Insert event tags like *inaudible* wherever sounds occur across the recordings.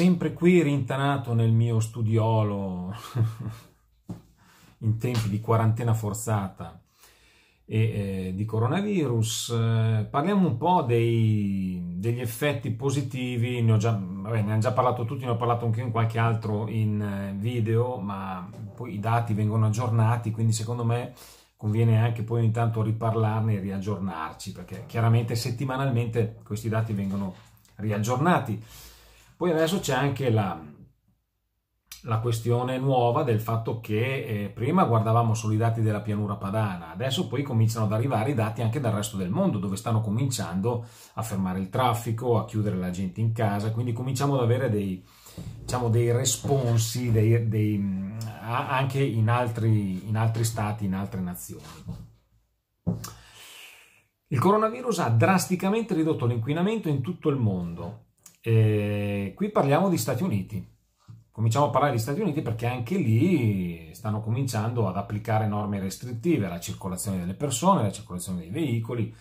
sempre qui rintanato nel mio studiolo *laughs* in tempi di quarantena forzata e eh, di coronavirus, eh, parliamo un po' dei, degli effetti positivi, ne, ho già, vabbè, ne hanno già parlato tutti, ne ho parlato anche in qualche altro in eh, video, ma poi i dati vengono aggiornati, quindi secondo me conviene anche poi ogni tanto riparlarne e riaggiornarci, perché chiaramente settimanalmente questi dati vengono riaggiornati. Poi adesso c'è anche la, la questione nuova del fatto che eh, prima guardavamo solo i dati della pianura padana, adesso poi cominciano ad arrivare i dati anche dal resto del mondo, dove stanno cominciando a fermare il traffico, a chiudere la gente in casa, quindi cominciamo ad avere dei, diciamo, dei responsi dei, dei, mm, anche in altri, in altri stati, in altre nazioni. Il coronavirus ha drasticamente ridotto l'inquinamento in tutto il mondo e eh, qui parliamo di Stati Uniti. Cominciamo a parlare di Stati Uniti perché anche lì stanno cominciando ad applicare norme restrittive alla circolazione delle persone, alla circolazione dei veicoli.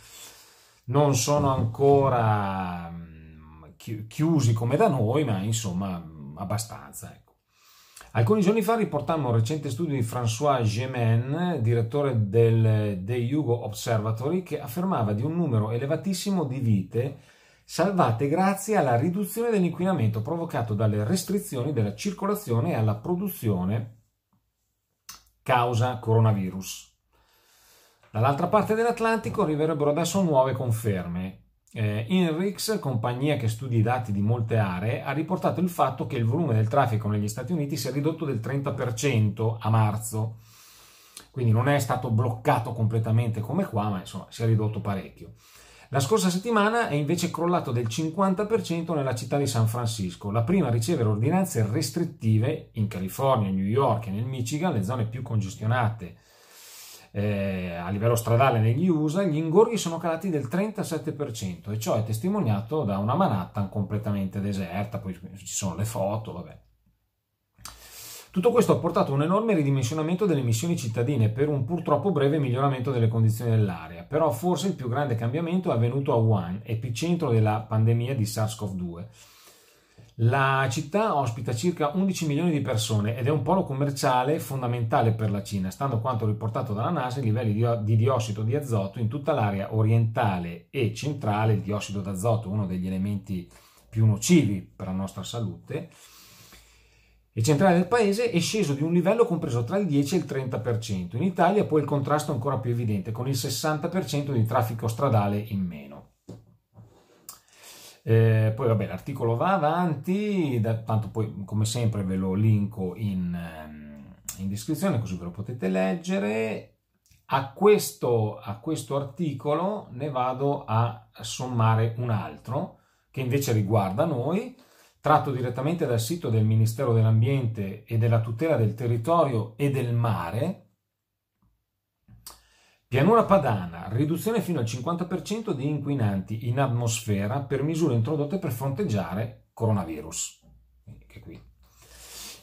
Non sono ancora mm, chiusi come da noi, ma insomma mm, abbastanza. Ecco. Alcuni giorni fa riportammo un recente studio di François Gemin, direttore del The eh, Hugo Observatory, che affermava di un numero elevatissimo di vite salvate grazie alla riduzione dell'inquinamento provocato dalle restrizioni della circolazione e alla produzione causa coronavirus. Dall'altra parte dell'Atlantico arriverebbero adesso nuove conferme. Eh, Inrix, compagnia che studia i dati di molte aree, ha riportato il fatto che il volume del traffico negli Stati Uniti si è ridotto del 30% a marzo, quindi non è stato bloccato completamente come qua, ma insomma si è ridotto parecchio. La scorsa settimana è invece crollato del 50% nella città di San Francisco, la prima a ricevere ordinanze restrittive in California, New York e nel Michigan, le zone più congestionate eh, a livello stradale negli USA, gli ingorghi sono calati del 37% e ciò è testimoniato da una Manhattan completamente deserta, poi ci sono le foto, vabbè. Tutto questo ha portato a un enorme ridimensionamento delle missioni cittadine per un purtroppo breve miglioramento delle condizioni dell'area, però forse il più grande cambiamento è avvenuto a Wuhan, epicentro della pandemia di SARS-CoV-2. La città ospita circa 11 milioni di persone ed è un polo commerciale fondamentale per la Cina, stando a quanto riportato dalla NASA i livelli di diossido di azoto in tutta l'area orientale e centrale, il diossido d'azoto, uno degli elementi più nocivi per la nostra salute, e centrale del paese è sceso di un livello compreso tra il 10 e il 30%. In Italia poi il contrasto è ancora più evidente, con il 60% di traffico stradale in meno. Eh, poi vabbè, l'articolo va avanti, da, tanto poi come sempre ve lo linko in, ehm, in descrizione così ve lo potete leggere. A questo, a questo, articolo ne vado a sommare un altro che invece riguarda noi tratto direttamente dal sito del Ministero dell'Ambiente e della tutela del territorio e del mare, Pianura padana, riduzione fino al 50% di inquinanti in atmosfera per misure introdotte per fronteggiare coronavirus.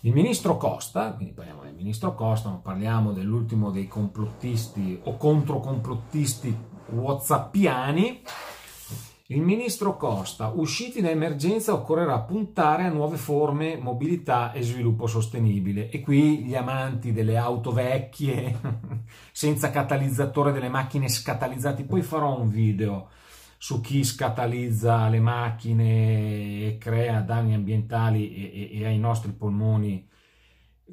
Il ministro Costa, quindi parliamo del ministro Costa, non parliamo dell'ultimo dei complottisti o controcomplottisti whatsappiani, il ministro Costa, usciti da emergenza occorrerà puntare a nuove forme, mobilità e sviluppo sostenibile. E qui gli amanti delle auto vecchie, *laughs* senza catalizzatore, delle macchine scatalizzate. Poi farò un video su chi scatalizza le macchine e crea danni ambientali e, e, e ai nostri polmoni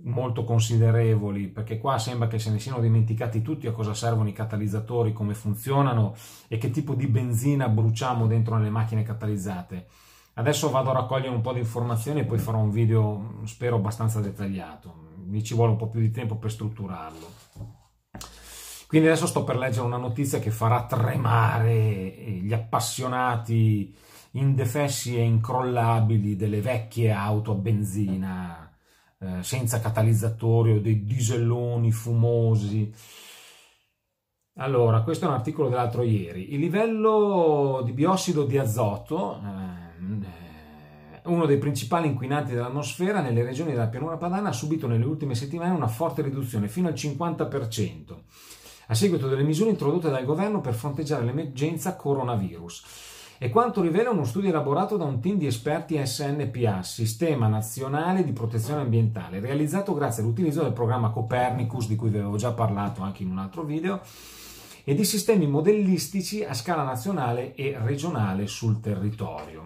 molto considerevoli, perché qua sembra che se ne siano dimenticati tutti a cosa servono i catalizzatori, come funzionano e che tipo di benzina bruciamo dentro nelle macchine catalizzate. Adesso vado a raccogliere un po' di informazioni e poi farò un video, spero, abbastanza dettagliato. Mi ci vuole un po' più di tempo per strutturarlo. Quindi adesso sto per leggere una notizia che farà tremare gli appassionati indefessi e incrollabili delle vecchie auto a benzina eh, senza catalizzatori o dei dieseloni fumosi. Allora, questo è un articolo dell'altro ieri. Il livello di biossido di azoto, ehm, eh, uno dei principali inquinanti dell'atmosfera nelle regioni della pianura padana, ha subito nelle ultime settimane una forte riduzione, fino al 50%, a seguito delle misure introdotte dal governo per fronteggiare l'emergenza coronavirus è quanto rivela uno studio elaborato da un team di esperti SNPA, Sistema Nazionale di Protezione Ambientale, realizzato grazie all'utilizzo del programma Copernicus, di cui vi avevo già parlato anche in un altro video, e di sistemi modellistici a scala nazionale e regionale sul territorio.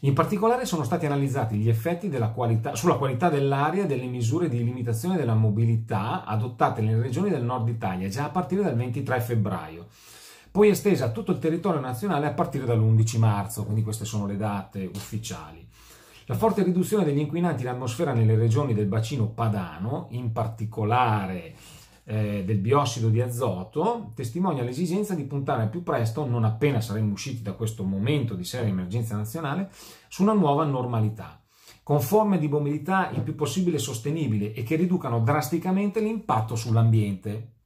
In particolare sono stati analizzati gli effetti qualità, sulla qualità dell'aria delle misure di limitazione della mobilità adottate nelle regioni del nord Italia già a partire dal 23 febbraio poi estesa a tutto il territorio nazionale a partire dall'11 marzo, quindi queste sono le date ufficiali. La forte riduzione degli inquinanti in atmosfera nelle regioni del bacino padano, in particolare eh, del biossido di azoto, testimonia l'esigenza di puntare più presto, non appena saremo usciti da questo momento di seria emergenza nazionale, su una nuova normalità, con forme di mobilità il più possibile sostenibile e che riducano drasticamente l'impatto sull'ambiente,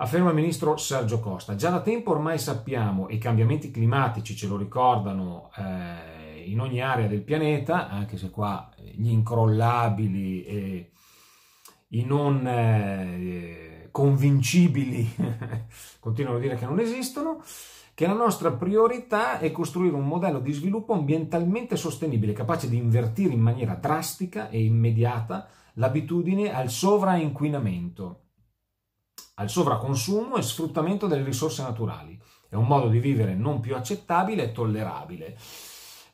afferma il ministro Sergio Costa. Già da tempo ormai sappiamo, e i cambiamenti climatici ce lo ricordano eh, in ogni area del pianeta, anche se qua eh, gli incrollabili e i non eh, convincibili *laughs* continuano a dire che non esistono, che la nostra priorità è costruire un modello di sviluppo ambientalmente sostenibile, capace di invertire in maniera drastica e immediata l'abitudine al sovrainquinamento al sovraconsumo e sfruttamento delle risorse naturali. È un modo di vivere non più accettabile e tollerabile.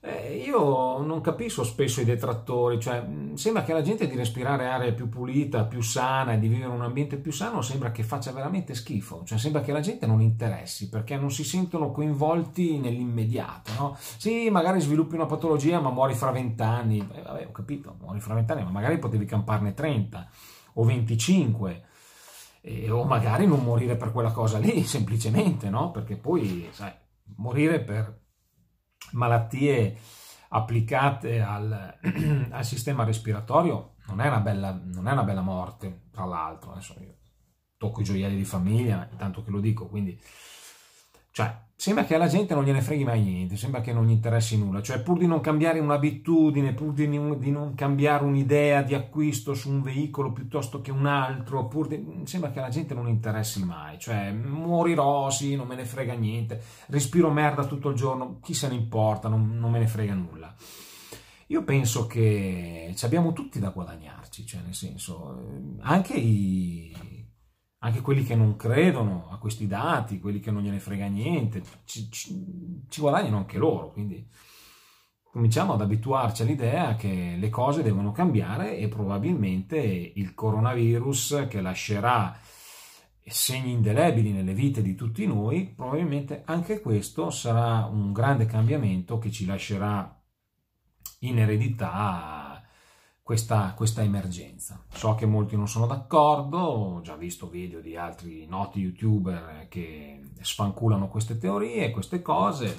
Eh, io non capisco spesso i detrattori, cioè mm, sembra che alla gente di respirare aria più pulita, più sana e di vivere in un ambiente più sano sembra che faccia veramente schifo, cioè sembra che la gente non interessi perché non si sentono coinvolti nell'immediato, no? Sì, magari sviluppi una patologia ma muori fra vent'anni, eh, vabbè ho capito, muori fra vent'anni ma magari potevi camparne 30 o 25 e, o magari non morire per quella cosa lì, *laughs* semplicemente, no? Perché poi, sai, morire per malattie applicate al, *clears throat* al sistema respiratorio non è, bella, non è, una bella, morte, tra l'altro, adesso io tocco i gioielli di famiglia, tanto che lo dico, quindi cioè, sembra che alla gente non gliene freghi mai niente, sembra che non gli interessi nulla, cioè pur di non cambiare un'abitudine, pur di, di non cambiare un'idea di acquisto su un veicolo piuttosto che un altro, di, sembra che alla gente non interessi mai, cioè morirò, sì, non me ne frega niente, respiro merda tutto il giorno, chi se ne importa, non, non me ne frega nulla. Io penso che ci abbiamo tutti da guadagnarci, cioè nel senso, eh, anche i, anche quelli che non credono a questi dati, quelli che non gliene frega niente, ci, ci, ci guadagnano anche loro. Quindi cominciamo ad abituarci all'idea che le cose devono cambiare e probabilmente il coronavirus che lascerà segni indelebili nelle vite di tutti noi, probabilmente anche questo sarà un grande cambiamento che ci lascerà in eredità questa, questa, emergenza. So che molti non sono d'accordo, ho già visto video di altri noti youtuber che sfanculano queste teorie, queste cose.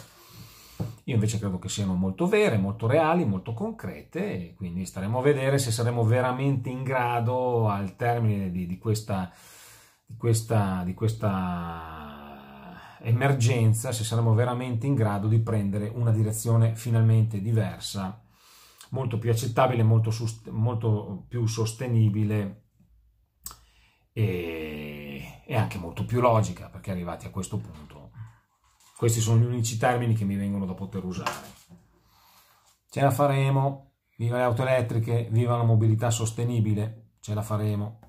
Io invece credo che siano molto vere, molto reali, molto concrete, quindi staremo a vedere se saremo veramente in grado al termine di, di, questa, di, questa, di questa emergenza, se saremo veramente in grado di prendere una direzione finalmente diversa molto più accettabile, molto, molto più sostenibile e, e, anche molto più logica, perché arrivati a questo punto, questi sono gli unici termini che mi vengono da poter usare. Ce la faremo, viva le auto elettriche, viva la mobilità sostenibile, ce la faremo.